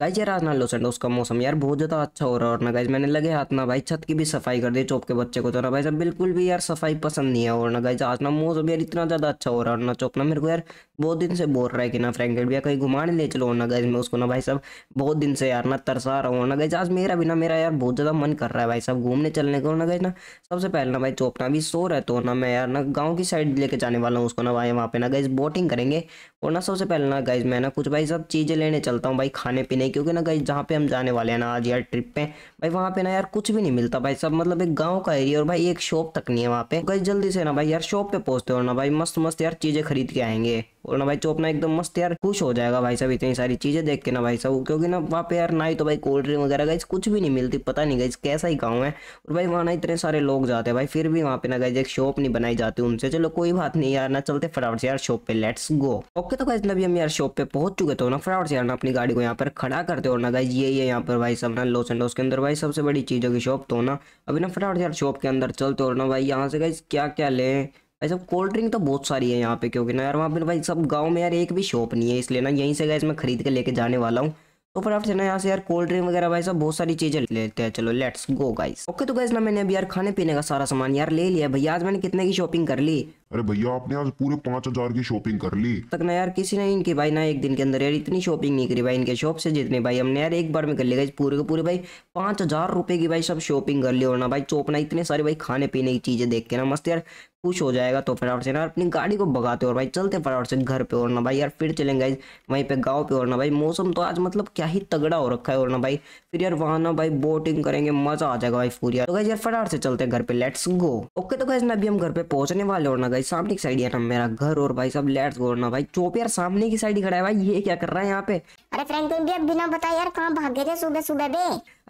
guys यार आज ना लो संडोस उसका मौसम यार बहुत ज़्यादा अच्छा हो रहा है और ना गाइज मैंने लगे हाथ ना भाई छत की भी सफाई कर दी चौक के बच्चे को तो ना भाई साहब बिल्कुल भी यार सफाई पसंद नहीं है और ना गाइज आज ना मौसम यार इतना ज़्यादा अच्छा हो रहा है और ना चौक ना मेरे को यार बहुत दिन से बोल रहा है कि ना फ्रैंकेट भैया कहीं घुमाने ले चलो ना गाइज मैं उसको ना भाई साहब बहुत दिन से यार ना तरसा रहा हूँ ना गाइज आज मेरा भी ना मेरा यार बहुत ज़्यादा मन कर रहा है भाई साहब घूमने चलने को ना गाइज ना सबसे पहले ना भाई चौपना भी सो रहे तो ना मैं यार ना गाँव की साइड लेके जाने वाला हूँ उसको ना भाई वहाँ पे ना गाइज बोटिंग करेंगे और ना सबसे पहले ना गाइज मैं ना कुछ भाई सब चीज़ें लेने चलता हूँ भाई खाने पीने क्योंकि ना गाइज जहाँ पे हम जाने वाले हैं ना आज यार ट्रिप पे भाई वहाँ पे ना यार कुछ भी नहीं मिलता भाई सब मतलब एक गाँव का एरिया और भाई एक शॉप तक नहीं है वहाँ पे गाइज तो जल्दी से ना भाई यार शॉप पे पहुँचते हो ना भाई मस्त मस्त यार चीज़ें खरीद के आएंगे और ना भाई चोप ना एकदम मस्त यार खुश हो जाएगा भाई साहब इतनी सारी चीजें देख के ना भाई साहब क्योंकि ना वहाँ पे यार ना ही तो भाई कोल्ड ड्रिंक वगैरह गाइज कुछ भी नहीं मिलती पता नहीं गाइज कैसा ही गाँव है और भाई वहाँ ना इतने सारे लोग जाते हैं भाई फिर भी वहाँ पे ना गाइज एक शॉप नहीं बनाई जाती उनसे चलो कोई बात नहीं यार ना चलते फटाफट से यार शॉप पे लेट्स गो ओके तो गाइज अभी हम यार शॉप पे पहुंच चुके तो ना फटाफट से यार ना अपनी गाड़ी को यहाँ पर खड़ा करते और ना गाइज ये है यहाँ पर भाई सब ना लोस एंड के अंदर भाई सबसे बड़ी चीजों की शॉप तो ना अभी ना फटाफट यार शॉप के अंदर चलते और ना भाई यहाँ से गाइज क्या क्या लें ऐसे कोल्ड ड्रिंक तो बहुत सारी है यहाँ पे क्योंकि ना यार वहाँ पे भाई सब गाँव में यार एक भी शॉप नहीं है इसलिए ना यहीं से गैस मैं खरीद के लेके जाने वाला हूँ तो फिर आपसे ना यहाँ से यार कोल्ड ड्रिंक वगैरह भाई सब बहुत सारी चीजें लेते हैं चलो लेट्स गो गाइस ओके तो गैस ना मैंने अभी यार खाने पीने का सारा सामान यार ले लिया भैया आज मैंने कितने की शॉपिंग कर ली अरे भैया आपने आज पूरे पांच हजार की शॉपिंग कर ली तक ना यार किसी ने इनकी भाई ना एक दिन के अंदर यार इतनी शॉपिंग नहीं करी भाई इनके शॉप से जितने भाई हमने यार एक बार में कर लिया पूरे के पूरे भाई पाँच हजार रुपए की भाई सब शॉपिंग कर ली और ना भाई चोपना इतने सारे भाई खाने पीने की चीजें देख के ना मस्त यार खुश हो जाएगा तो फटाफट से ना अपनी गाड़ी को भगाते और भाई चलते फटाफट से घर पे और ना भाई यार फिर चलेंगे वहीं पे गांव पे और ना भाई मौसम तो आज मतलब क्या ही तगड़ा हो रखा है और ना भाई फिर यार वहाँ ना भाई बोटिंग करेंगे मजा आ जाएगा भाई फूरिया तो यार फटाफट से चलते हैं घर पे लेट्स गो ओके तो गाइज ना अभी हम घर पे पहुंचने वाले और ना गाइज भाई सामने की साइड यार मेरा घर और भाई सब लेट्स गो ना भाई चोप यार सामने की साइड खड़ा है भाई ये क्या कर रहा है यहाँ पे अरे फ्रेंड तुम भी अब बिना बताए यार कहाँ भाग गए थे सुबह सुबह बे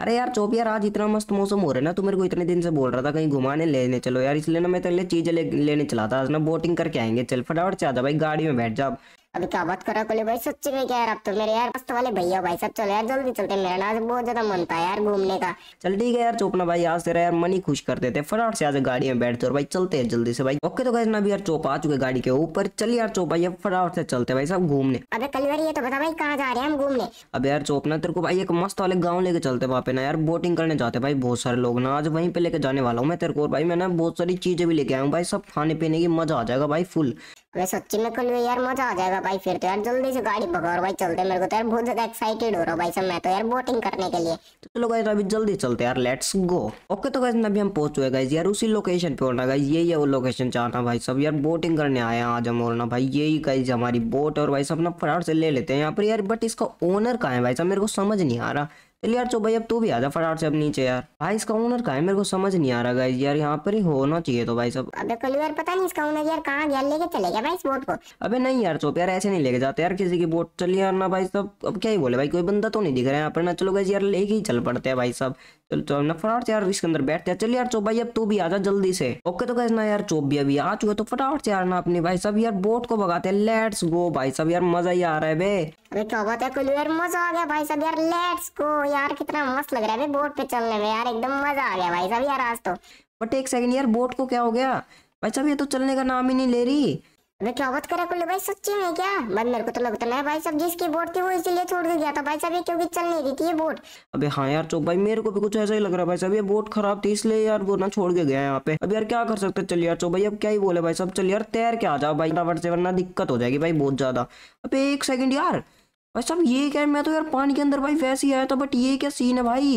अरे यार चोप यार आज इतना मस्त मौसम हो रहा है ना तुम तो मेरे को इतने दिन से बोल रहा था कहीं घुमाने लेने चलो यार इसलिए ना मैं तेरे लिए चीजें लेने चला था ना बोटिंग करके आएंगे चल फटाफट से आजा भाई गाड़ी में बैठ जा अभी क्या बात करा कोले भाई सच में क्या यार अब तो मेरे यार मस्त वाले भैया भाई सब चलो यार जल्दी चलते मेरा ना बहुत ज्यादा मन था यार घूमने का चल ठीक है यार चोपना भाई आज तेरा यार मन ही खुश कर देते फटाफट से आज गाड़ी में बैठते और भाई चलते हैं जल्दी से भाई ओके तो गए भी यार चोपा आ चुके गाड़ी के ऊपर चल यार चोपा ये फटाफट से चलते भाई सब घूमने अबे कल ये तो बता भाई कहाँ जा रहे हैं हम घूमने अब यार चोपना तेरे को भाई एक मस्त वाले गाँव लेके चलते वहाँ पे ना यार बोटिंग करने जाते भाई बहुत सारे लोग ना आज वहीं पे लेके जाने वाला हूँ मैं तेरे को भाई मैं ना बहुत सारी चीजें भी लेके आया भाई सब खाने पीने की मजा आ जाएगा भाई फुल मैं सच्ची में कल यार मजा आ जाएगा भाई फिर तो यार जल्दी से गाड़ी पकड़ो और भाई चलते मेरे को तो यार बहुत ज्यादा एक्साइटेड हो रहा हूँ भाई सब मैं तो यार बोटिंग करने के लिए तो चलो गाइस अभी जल्दी चलते यार लेट्स गो ओके तो गाइस अभी हम पहुंच हुए गाइस यार उसी लोकेशन पे और ना गाइस यही है वो लोकेशन चाहना भाई सब यार बोटिंग करने आए हैं आज हम और ना भाई यही गाइस हमारी बोट और भाई सब ना फटाफट से ले लेते हैं यहाँ पर यार बट इसका ओनर कहाँ है भाई साहब मेरे को समझ नहीं आ रहा चलिए यार चौबाई अब तू भी आ जा फटाफट से अब नीचे यार भाई इसका ओनर कहा है मेरे को समझ नहीं आ रहा गाइस यार यहाँ पर ही होना चाहिए तो भाई सब अबे कल यार पता नहीं इसका ओनर यार कहाँ गया लेके चले गया भाई इस बोट को अबे नहीं यार चोप यार ऐसे नहीं लेके जाते यार किसी की बोट चलिए यार ना भाई सब अब क्या ही बोले भाई कोई बंदा तो नहीं दिख रहा है यहाँ पर ना चलो गाइस यार लेके ही चल पड़ते हैं भाई सब चल चलो ना फटाफट यार इसके अंदर बैठते हैं चलिए यार चौप भाई अब तू भी आ जा जल्दी से ओके तो कैसे ना यार चौप भी अभी आ चुके तो फटाफट से यार ना अपनी भाई सब यार बोट को भगाते हैं लेट्स गो भाई सब यार मजा ही आ रहा है भाई अरे तौबा है कुल यार मजा आ गया भाई साहब यार लेट्स गो यार कितना मस्त लग रहा है बोट पे चलने में यार एकदम मजा आ गया भाई साहब यार आज तो बट एक सेकंड यार बोट को क्या हो गया भाई साहब ये तो चलने का नाम ही नहीं ले रही अरे क्या बात करे कुल्लू भाई सच्ची में क्या बट मेरे को तो लगता है भाई साहब जिसकी बोट थी वो इसीलिए छोड़ के गया था भाई साहब ये क्योंकि चल नहीं रही थी ये बोट अबे हाँ यार चौक भाई मेरे को भी कुछ ऐसा ही लग रहा है भाई साहब ये बोट खराब थी इसलिए यार वो ना छोड़ के गया यहाँ पे अब यार क्या कर सकते चल यार चौक भाई अब क्या ही बोले भाई साहब चल यार तैर के आ जाओ भाई फटाफट से वरना दिक्कत हो जाएगी भाई बहुत ज्यादा अब एक सेकंड यार भाई साहब ये क्या मैं तो यार पानी के अंदर भाई वैसे ही आया था बट ये क्या सीन है भाई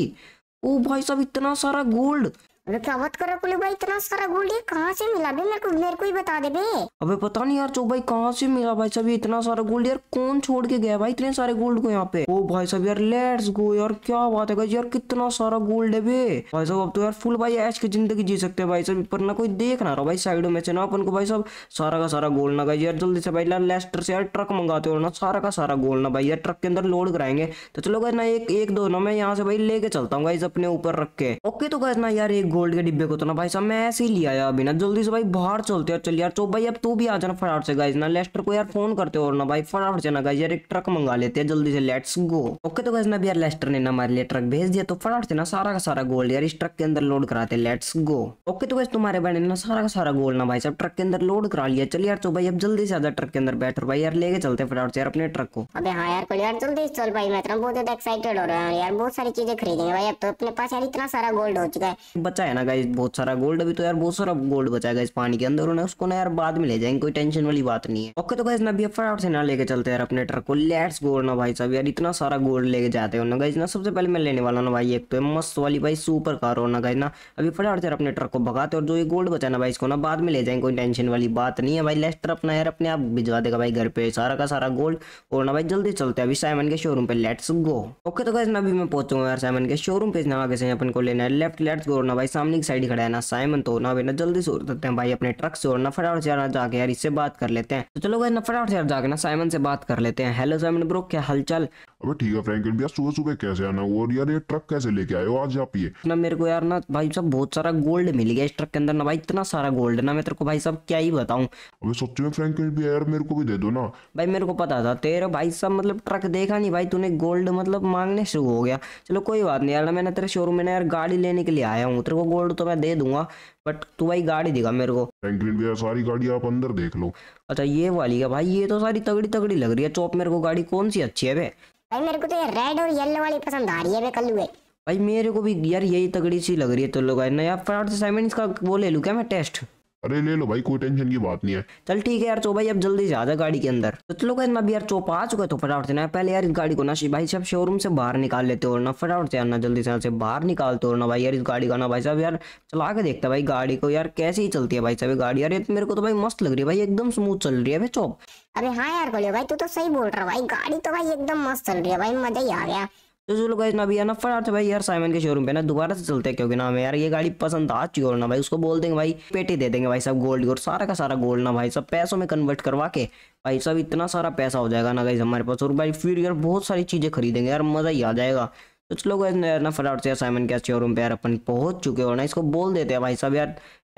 ओ भाई साहब इतना सारा गोल्ड अबे क्या बात कर भाई इतना सारा गोल्ड ये कहाँ से मिला बे मेरे को मेरे को ही बता दे बे अबे पता नहीं यार भाई कहाँ से मिला भाई सभी इतना सारा गोल्ड यार कौन छोड़ के गया भाई इतने सारे गोल्ड को यहाँ पे ओ भाई सब यार लेट्स गो यार क्या बात है यार कितना सारा गोल्ड है बे भाई साहब अब तो यार फुल भाई ऐश की जिंदगी जी सकते हैं भाई सब पर ना कोई देख ना रहा भाई साइडो में से ना अपन को भाई साहब सारा का सारा गोल्ड ना गाई यार जल्दी से भाई यार लेस्टर से यार ट्रक मंगाते हो ना सारा का सारा गोल्ड ना भाई यार ट्रक के अंदर लोड कराएंगे तो चलो गए ना एक दो ना मैं यहाँ से भाई लेके चलता हूँ गाइज अपने ऊपर रख के ओके तो गए ना यार एक गोल्ड के डिब्बे को तो ना भाई साहब मैं ऐसे ही लिया यार अभी ना जल्दी से भाई बाहर चलते हैं चल यार चो भाई अब तू भी आ जाना फटाफट से गाइज ना लेस्टर को यार फोन करते हो ना भाई फटाफट से ना गाइज यार एक ट्रक मंगा लेते हैं जल्दी से लेट्स गो ओके तो गाइज ना अभी यार लेस्टर ने ना हमारे लिए ट्रक भेज दिया तो फटाफट से ना सारा का सारा गोल्ड यार इस ट्रक के अंदर लोड कराते लेट्स गो ओके तो गाइज तुम्हारे भाई ने ना सारा का सारा गोल्ड ना भाई साहब ट्रक के अंदर लोड करा लिया चल यार चो भाई अब जल्दी से आजा ट्रक के अंदर बैठ भाई यार लेके चलते फटाफट से यार अपने ट्रक को अबे हाँ यार कल यार जल्दी चल भाई मैं तो बहुत ज्यादा एक्साइटेड हो रहा हूँ यार बहुत सारी चीजें खरीदेंगे भाई अब तो अपने पास यार इतना सारा गोल्ड हो चुका है बच्चा है ना गाइज बहुत सारा गोल्ड अभी तो यार बहुत सारा गोल्ड बचा है इस पानी के अंदर उन्हें उसको ना यार बाद में ले जाएंगे कोई टेंशन वाली बात नहीं है ओके तो गाइज ना अभी फटाफट से ना लेके चलते यार अपने ट्रक को लेट्स गोल्ड ना भाई साहब यार इतना सारा गोल्ड लेके जाते हैं ना गाइज ना सबसे पहले मैं लेने वाला ना भाई एक तो मस्त वाली भाई सुपर कार हो ना गाइज ना अभी फटाफट से अपने ट्रक को भगाते और जो ये गोल्ड बचा ना भाई इसको ना बाद में ले जाएंगे कोई टेंशन वाली बात नहीं है भाई लेस्टर अपना यार अपने आप भिजवा देगा भाई घर पे सारा का सारा गोल्ड और ना भाई जल्दी चलते अभी साइमन के शोरूम पे लेट्स गो ओके तो गाइज ना अभी मैं पहुंचूंगा यार साइमन के शोरूम पे ना आगे से अपन को लेना है लेफ्ट लेट्स गो ना भाई सामने की साइड खड़ा है ना साइमन तो ना ना जल्दी से उड़ उतरते हैं भाई अपने ट्रक से और नफराट से यार जाके यार इससे बात कर लेते हैं तो चलो भाई नफराट से जाके ना साइमन से बात कर लेते हैं हेलो साइमन ब्रो क्या हाल हलचल अब ठीक है फ्रैंकलिन भैया सुबह सुबह कैसे आना और यार ये ट्रक कैसे लेके आयो आज आप ये ना मेरे को यार ना भाई साहब बहुत सारा गोल्ड मिल गया इस ट्रक के अंदर ना भाई इतना सारा गोल्ड ना मैं तेरे को भाई साहब क्या ही बताऊं अबे सच्ची में फ्रैंकलिन भैया यार मेरे को भी दे दो ना भाई मेरे को पता था तेरा भाई साहब मतलब ट्रक देखा नहीं भाई तूने गोल्ड मतलब मांगने शुरू हो गया चलो कोई बात नहीं यार मैंने तेरे शोरूम में ना यार गाड़ी लेने के लिए आया हूँ तेरे को गोल्ड तो मैं दे दूंगा बट तू भाई गाड़ी देगा मेरे को सारी गाड़ी आप अंदर देख लो अच्छा ये वाली है भाई ये तो सारी तगड़ी तगड़ी लग रही है चौप मेरे को गाड़ी कौन सी अच्छी है भाई मेरे को तो ये रेड और येलो वाली पसंद आ रही है बे कल्लू भाई मेरे को भी यार यही तगड़ी सी लग रही है तो लोग नया यार फटाफट से साइमन इसका वो ले लूँ क्या मैं टेस्ट अरे ले लो भाई कोई टेंशन की बात नहीं है चल ठीक है यार चो भाई अब जल्दी जाए गाड़ी के अंदर तो चलो कहना अभी यार चौप आ चुका है तो फटाफट से ना पहले यार इस गाड़ी को ना भाई सब शोरूम से बाहर निकाल लेते हो ना फटाफट से ना जल्दी से यहाँ से बाहर निकालते हो ना भाई यार इस गाड़ी का ना भाई साहब यार चला के देखता भाई गाड़ी को यार कैसे ही चलती है भाई साहब गाड़ी यार मेरे को तो भाई मस्त लग रही है भाई एकदम स्मूथ चल रही है चौप अरे हाँ यार बोलियो भाई तू तो सही बोल रहा भाई गाड़ी तो भाई एकदम मस्त चल रही है भाई मजा ही आ गया तो चलो गाइज ना भैया ना फटाफट भाई यार साइमन के शोरूम पे ना दोबारा से चलते हैं क्योंकि ना हमें यार ये गाड़ी पसंद आ चुकी है ना भाई उसको बोल देंगे भाई पेटी दे देंगे भाई सब गोल्ड और सारा का सारा गोल्ड ना भाई सब पैसों में कन्वर्ट करवा के भाई सब इतना सारा पैसा हो जाएगा ना गाइज हमारे पास और भाई फिर यार बहुत सारी चीज़ें खरीदेंगे यार मज़ा ही आ जाएगा तो चलो गाइज यार ना फटाफट से यार साइमन के शोरूम पर यार अपन पहुँच चुके हो ना इसको बोल देते हैं भाई सब यार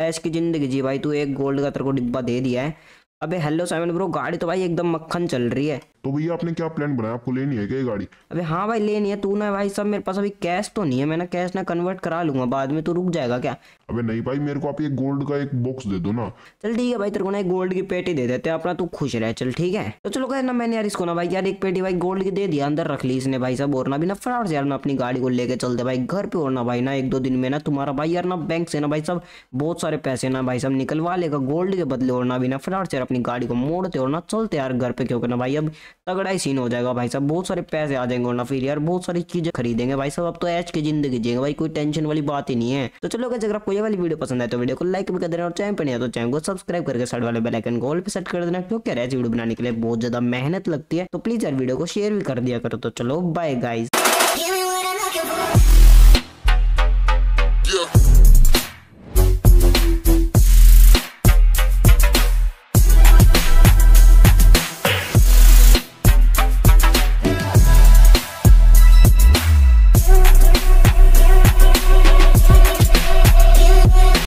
ऐश की ज़िंदगी जी भाई तू एक गोल्ड का तेरे को डिब्बा दे दिया है अबे हेलो साइमन ब्रो गाड़ी तो भाई एकदम मक्खन चल रही है तो भैया आपने क्या प्लान बनाया आपको लेनी है क्या गाड़ी अरे हाँ भाई लेनी है तू ना भाई सब मेरे पास अभी कैश तो नहीं है मैं ना कैश ना कन्वर्ट करा लूंगा बाद में तो रुक जाएगा क्या अबे नहीं भाई मेरे को आप एक गोल्ड का एक बॉक्स दे दो ना चल ठीक है भाई तेरे को ना एक गोल्ड की पेटी दे देते अपना तू खुश रहे चल ठीक है तो चलो कहना मैंने यार इसको ना भाई यार एक पेटी भाई गोल्ड की दे दिया अंदर रख ली इसने भाई साहब और ना भी ना फटाफट से यार ना अपनी गाड़ी को लेके चलते भाई घर पे और ना भाई ना एक दो दिन में ना तुम्हारा भाई यार ना बैंक से ना भाई सब बहुत सारे पैसे ना भाई साहब निकलवा लेगा गोल्ड के बदले और ना भी ना फटाफट से यार अपनी गाड़ी को मोड़ते और ना चलते यार घर पे क्योंकि ना भाई अब तगड़ा ही सीन हो जाएगा भाई साहब बहुत सारे पैसे आ जाएंगे वरना फिर यार बहुत सारी चीजें खरीदेंगे भाई साहब अब तो ऐच की जिंदगी जिएंगे भाई कोई टेंशन वाली बात ही नहीं है तो चलो अगर आपको ये वाली वीडियो पसंद है तो वीडियो को लाइक भी कर देना और चैनल पर नहीं है तो चैनल को सब्सक्राइब करके साइड वाले बेलाइकन को ऑल पर सेट कर देना क्योंकि ऐसी वीडियो बनाने के लिए बहुत ज्यादा मेहनत लगती है तो प्लीज यार वीडियो को शेयर भी कर दिया करो तो चलो बाय गाइज